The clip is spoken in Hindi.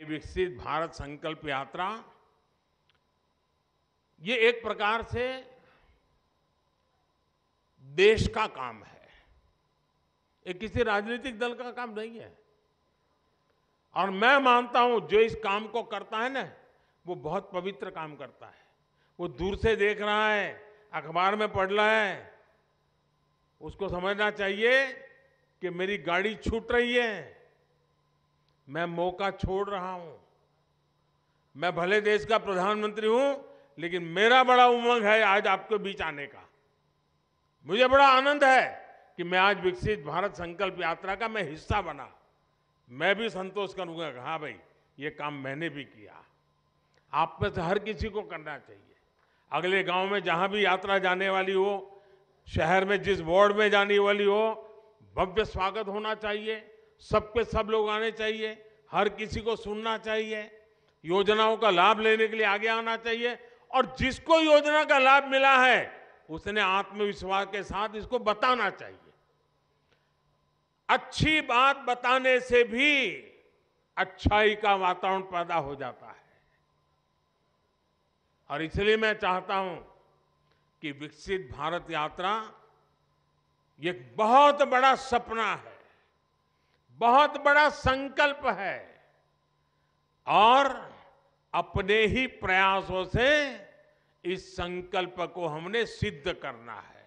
ये विकसित भारत संकल्प यात्रा ये एक प्रकार से देश का काम है ये किसी राजनीतिक दल का काम नहीं है और मैं मानता हूं जो इस काम को करता है ना वो बहुत पवित्र काम करता है वो दूर से देख रहा है अखबार में पढ़ रहा है उसको समझना चाहिए कि मेरी गाड़ी छूट रही है मैं मौका छोड़ रहा हूं मैं भले देश का प्रधानमंत्री हूं लेकिन मेरा बड़ा उमंग है आज आपके बीच आने का मुझे बड़ा आनंद है कि मैं आज विकसित भारत संकल्प यात्रा का मैं हिस्सा बना मैं भी संतोष करूंगा हाँ भाई ये काम मैंने भी किया आप में से हर किसी को करना चाहिए अगले गांव में जहां भी यात्रा जाने वाली हो शहर में जिस वार्ड में जाने वाली हो भव्य स्वागत होना चाहिए सबके सब लोग आने चाहिए हर किसी को सुनना चाहिए योजनाओं का लाभ लेने के लिए आगे आना चाहिए और जिसको योजना का लाभ मिला है उसने आत्मविश्वास के साथ इसको बताना चाहिए अच्छी बात बताने से भी अच्छाई का वातावरण पैदा हो जाता है और इसलिए मैं चाहता हूं कि विकसित भारत यात्रा एक बहुत बड़ा सपना है बहुत बड़ा संकल्प है और अपने ही प्रयासों से इस संकल्प को हमने सिद्ध करना है